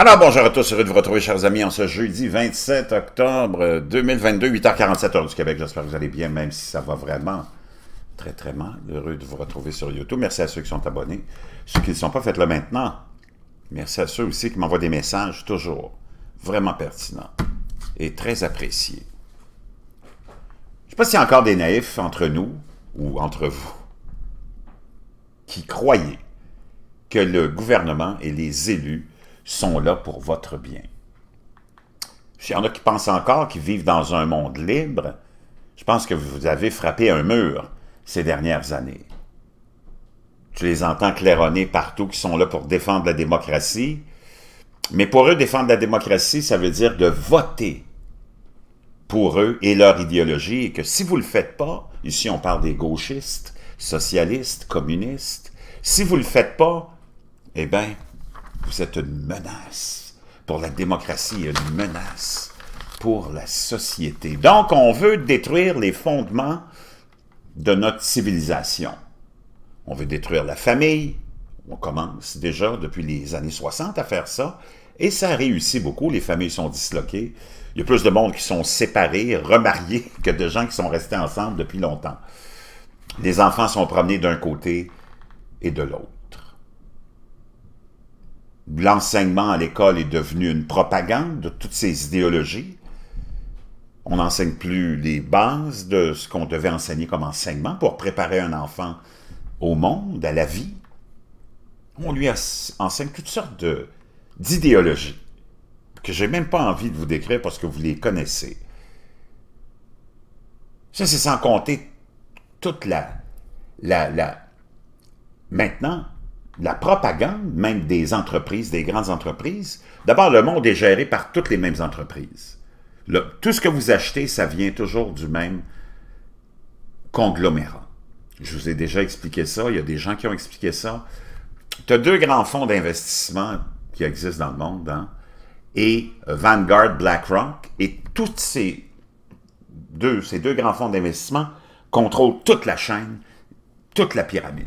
Alors bonjour à tous, heureux de vous retrouver chers amis en ce jeudi 27 octobre 2022, 8h47 heure du Québec. J'espère que vous allez bien, même si ça va vraiment très très mal. Heureux de vous retrouver sur YouTube. Merci à ceux qui sont abonnés. Ceux qui ne sont pas, faites-le maintenant. Merci à ceux aussi qui m'envoient des messages toujours vraiment pertinents et très appréciés. Je ne sais pas s'il y a encore des naïfs entre nous ou entre vous qui croyaient que le gouvernement et les élus sont là pour votre bien. Il y en a qui pensent encore qu'ils vivent dans un monde libre, je pense que vous avez frappé un mur ces dernières années. Tu les entends claironner partout qui sont là pour défendre la démocratie, mais pour eux, défendre la démocratie, ça veut dire de voter pour eux et leur idéologie, et que si vous ne le faites pas, ici on parle des gauchistes, socialistes, communistes, si vous ne le faites pas, eh bien, vous êtes une menace pour la démocratie, une menace pour la société. Donc, on veut détruire les fondements de notre civilisation. On veut détruire la famille. On commence déjà depuis les années 60 à faire ça. Et ça réussit beaucoup. Les familles sont disloquées. Il y a plus de monde qui sont séparés, remariés, que de gens qui sont restés ensemble depuis longtemps. Les enfants sont promenés d'un côté et de l'autre l'enseignement à l'école est devenu une propagande de toutes ces idéologies. On n'enseigne plus les bases de ce qu'on devait enseigner comme enseignement pour préparer un enfant au monde, à la vie. On lui enseigne toutes sortes d'idéologies que j'ai même pas envie de vous décrire parce que vous les connaissez. Ça, c'est sans compter toute la... la, la... Maintenant, la propagande même des entreprises, des grandes entreprises. D'abord, le monde est géré par toutes les mêmes entreprises. tout ce que vous achetez, ça vient toujours du même conglomérat. Je vous ai déjà expliqué ça, il y a des gens qui ont expliqué ça. Tu as deux grands fonds d'investissement qui existent dans le monde, hein, et Vanguard, BlackRock, et tous ces deux, ces deux grands fonds d'investissement contrôlent toute la chaîne, toute la pyramide.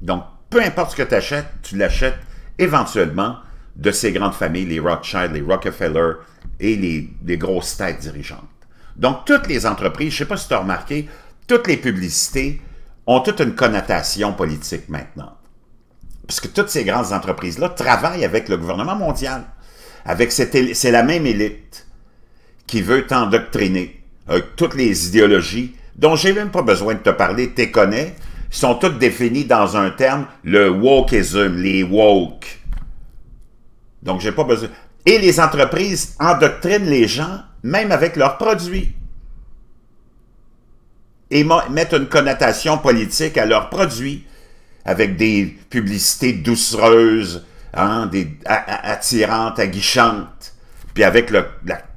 Donc, peu importe ce que tu achètes, tu l'achètes éventuellement de ces grandes familles, les Rothschild, les Rockefeller et les, grosses têtes dirigeantes. Donc, toutes les entreprises, je ne sais pas si tu as remarqué, toutes les publicités ont toute une connotation politique maintenant. Parce que toutes ces grandes entreprises-là travaillent avec le gouvernement mondial, avec c'est la même élite qui veut t'endoctriner avec toutes les idéologies dont j'ai même pas besoin de te parler, tu connais, sont toutes définies dans un terme, le wokeism, les woke. Donc, j'ai pas besoin. Et les entreprises endoctrinent les gens, même avec leurs produits. Et mettent une connotation politique à leurs produits, avec des publicités doucereuses, hein, des, attirantes, aguichantes. Puis avec le,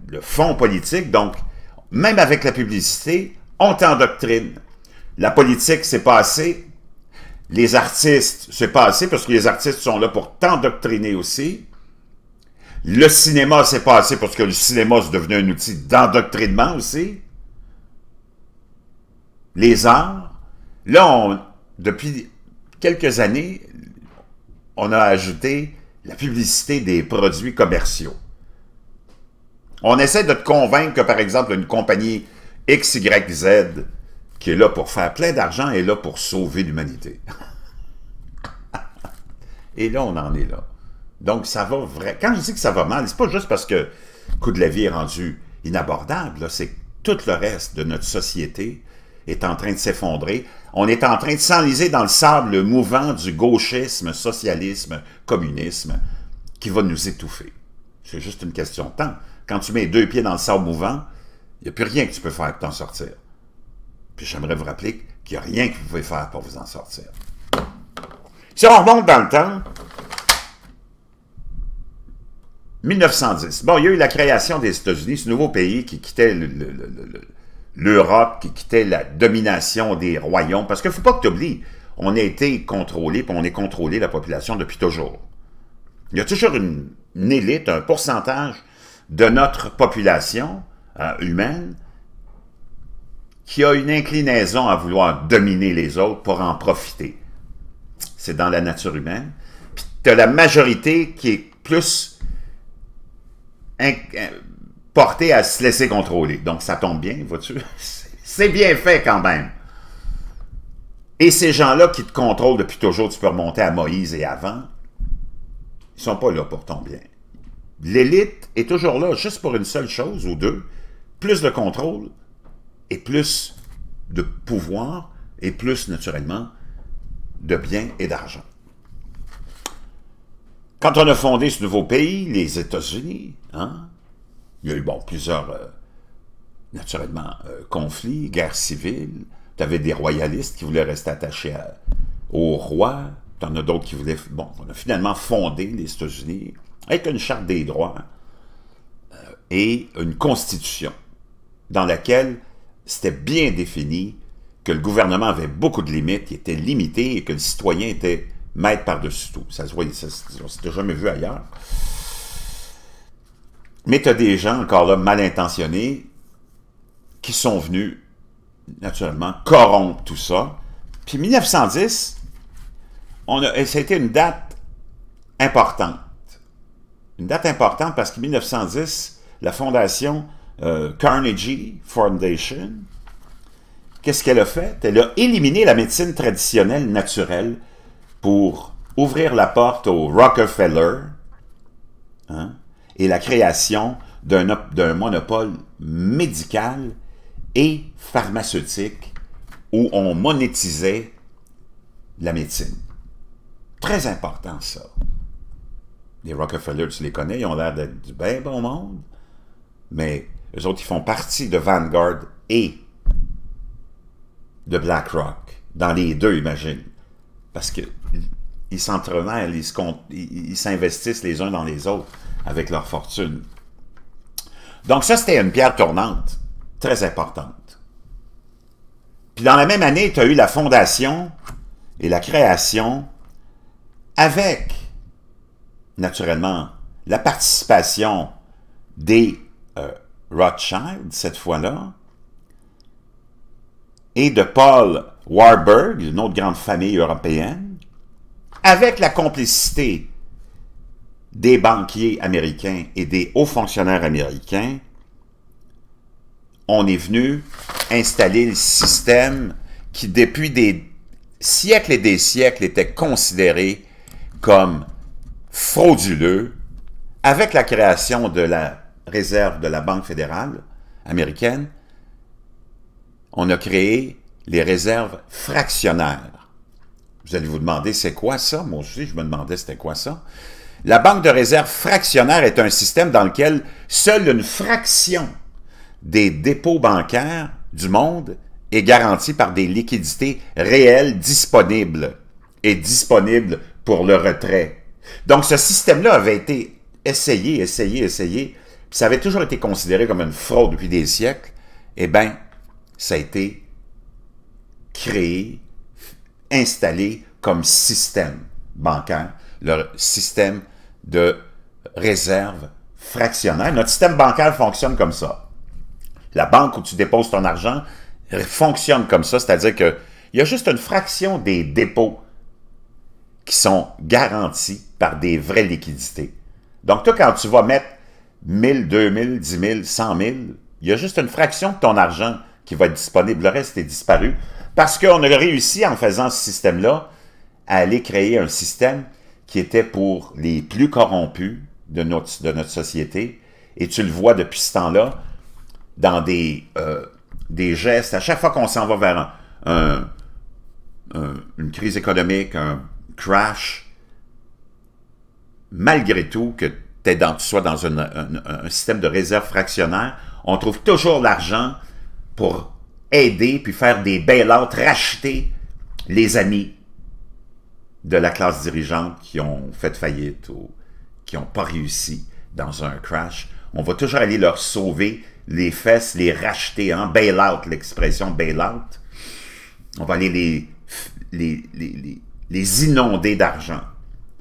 le fond politique, donc, même avec la publicité, on t'endoctrine. La politique, c'est pas assez. Les artistes, c'est pas assez, parce que les artistes sont là pour t'endoctriner aussi. Le cinéma, c'est pas assez, parce que le cinéma, est devenu un outil d'endoctrinement aussi. Les arts. Là, depuis quelques années, on a ajouté la publicité des produits commerciaux. On essaie de te convaincre que, par exemple, une compagnie XYZ qui est là pour faire plein d'argent, et là pour sauver l'humanité. Et là, on en est là. Donc, ça va vrai. Quand je dis que ça va mal, c'est pas juste parce que le coût de la vie est rendu inabordable, c'est tout le reste de notre société est en train de s'effondrer. On est en train de s'enliser dans le sable mouvant du gauchisme, socialisme, communisme, qui va nous étouffer. C'est juste une question de temps. Quand tu mets deux pieds dans le sable mouvant, il n'y a plus rien que tu peux faire pour t'en sortir. Puis j'aimerais vous rappeler qu'il n'y a rien que vous pouvez faire pour vous en sortir. Si on remonte dans le temps, 1910. Bon, il y a eu la création des États-Unis, ce nouveau pays qui quittait l'Europe, qui quittait la domination des royaumes. Parce qu'il ne faut pas que tu oublies, on a été contrôlé, puis on a contrôlé la population depuis toujours. Il y a toujours une, élite, un pourcentage de notre population euh, humaine qui a une inclinaison à vouloir dominer les autres pour en profiter. C'est dans la nature humaine. Puis tu as la majorité qui est plus euh, portée à se laisser contrôler. Donc ça tombe bien, vois-tu? C'est bien fait quand même. Et ces gens-là qui te contrôlent depuis toujours, tu peux remonter à Moïse et avant, ils sont pas là pour ton bien. L'élite est toujours là juste pour une seule chose ou deux, plus de contrôle, et plus de pouvoir et plus naturellement de biens et d'argent. Quand on a fondé ce nouveau pays, les États-Unis, hein, il y a eu bon, plusieurs, euh, naturellement, euh, conflits, guerres civiles. Tu avais des royalistes qui voulaient rester attachés au roi. Tu en as d'autres qui voulaient... Bon, on a finalement fondé les États-Unis avec une charte des droits euh, et une constitution dans laquelle c'était bien défini, que le gouvernement avait beaucoup de limites, il était limité et que le citoyen était maître par-dessus tout. Ça se voyait, ça, jamais vu ailleurs. Mais tu as des gens, encore là, mal intentionnés, qui sont venus, naturellement, corrompre tout ça. Puis 1910, on a, ça a été une date importante. Une date importante parce que 1910, la Fondation euh, Carnegie Foundation, qu'est-ce qu'elle a fait? Elle a éliminé la médecine traditionnelle naturelle pour ouvrir la porte au Rockefeller hein, et la création d'un monopole médical et pharmaceutique où on monétisait la médecine. Très important, ça. Les Rockefeller, tu les connais, ils ont l'air d'être du bien bon monde, mais les autres, ils font partie de Vanguard et de BlackRock. Dans les deux, imagine. Parce qu'ils ils s'entremêlent, ils s'investissent les uns dans les autres avec leur fortune. Donc ça, c'était une pierre tournante, très importante. Puis dans la même année, tu as eu la fondation et la création avec, naturellement, la participation des euh, Rothschild, cette fois-là, et de Paul Warburg, une autre grande famille européenne, avec la complicité des banquiers américains et des hauts fonctionnaires américains, on est venu installer le système qui, depuis des siècles et des siècles, était considéré comme frauduleux, avec la création de la réserve de la Banque fédérale américaine, on a créé les réserves fractionnaires. Vous allez vous demander, c'est quoi ça? Moi aussi, je me demandais, c'était quoi ça? La banque de réserve fractionnaire est un système dans lequel seule une fraction des dépôts bancaires du monde est garantie par des liquidités réelles disponibles et disponibles pour le retrait. Donc, ce système-là avait été essayé, essayé, essayé puis ça avait toujours été considéré comme une fraude depuis des siècles, eh bien, ça a été créé, installé comme système bancaire, le système de réserve fractionnaire. Notre système bancaire fonctionne comme ça. La banque où tu déposes ton argent fonctionne comme ça, c'est-à-dire qu'il y a juste une fraction des dépôts qui sont garantis par des vraies liquidités. Donc, toi, quand tu vas mettre 1000, 2000, 10 000, 100 000, il y a juste une fraction de ton argent qui va être disponible. Le reste est disparu. Parce qu'on a réussi, en faisant ce système-là, à aller créer un système qui était pour les plus corrompus de notre, de notre société. Et tu le vois depuis ce temps-là dans des, euh, des gestes. À chaque fois qu'on s'en va vers une crise économique, un crash, malgré tout, que dans, soit dans un, système de réserve fractionnaire, on trouve toujours l'argent pour aider puis faire des bail out racheter les amis de la classe dirigeante qui ont fait faillite ou qui n'ont pas réussi dans un crash. On va toujours aller leur sauver les fesses, les racheter, en hein. bail-out, l'expression bail-out. On va aller les, les inonder d'argent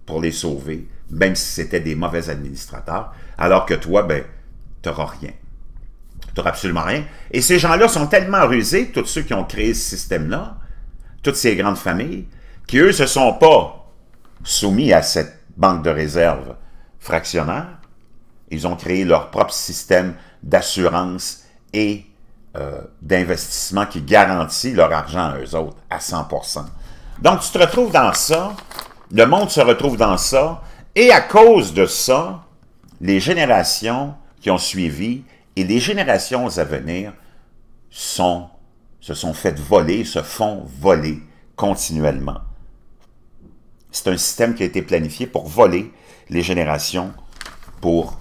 pour les sauver même si c'était des mauvais administrateurs, alors que toi, ben, n'auras rien. Tu n'auras absolument rien. Et ces gens-là sont tellement rusés, tous ceux qui ont créé ce système-là, toutes ces grandes familles, qui eux se sont pas soumis à cette banque de réserve fractionnaire. Ils ont créé leur propre système d'assurance et euh, d'investissement qui garantit leur argent à eux autres à 100 Donc, tu te retrouves dans ça, le monde se retrouve dans ça, et à cause de ça, les générations qui ont suivi et les générations à venir sont, se sont faites voler, se font voler continuellement. C'est un système qui a été planifié pour voler les générations pour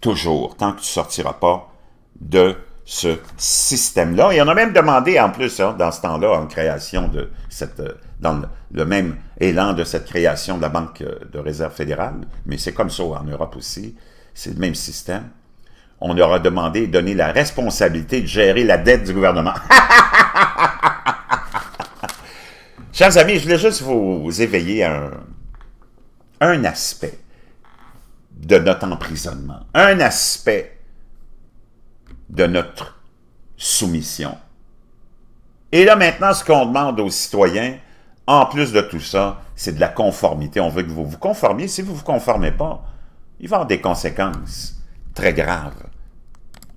toujours, tant que tu ne sortiras pas de ce système-là. Et on a même demandé, en plus, hein, dans ce temps-là, en création de cette, euh, dans le, même élan de cette création de la Banque euh, de réserve fédérale, mais c'est comme ça en Europe aussi, c'est le même système. On leur a demandé de donner la responsabilité de gérer la dette du gouvernement. Chers amis, je voulais juste vous éveiller un, un aspect de notre emprisonnement, un aspect de notre soumission. Et là maintenant, ce qu'on demande aux citoyens, en plus de tout ça, c'est de la conformité. On veut que vous vous conformiez. Si vous ne vous conformez pas, il va y avoir des conséquences très graves.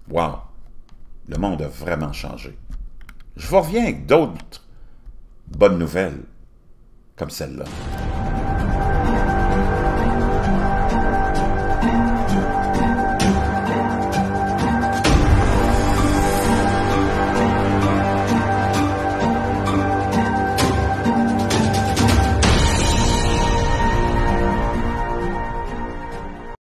Wow! Le monde a vraiment changé. Je vous reviens avec d'autres bonnes nouvelles comme celle-là.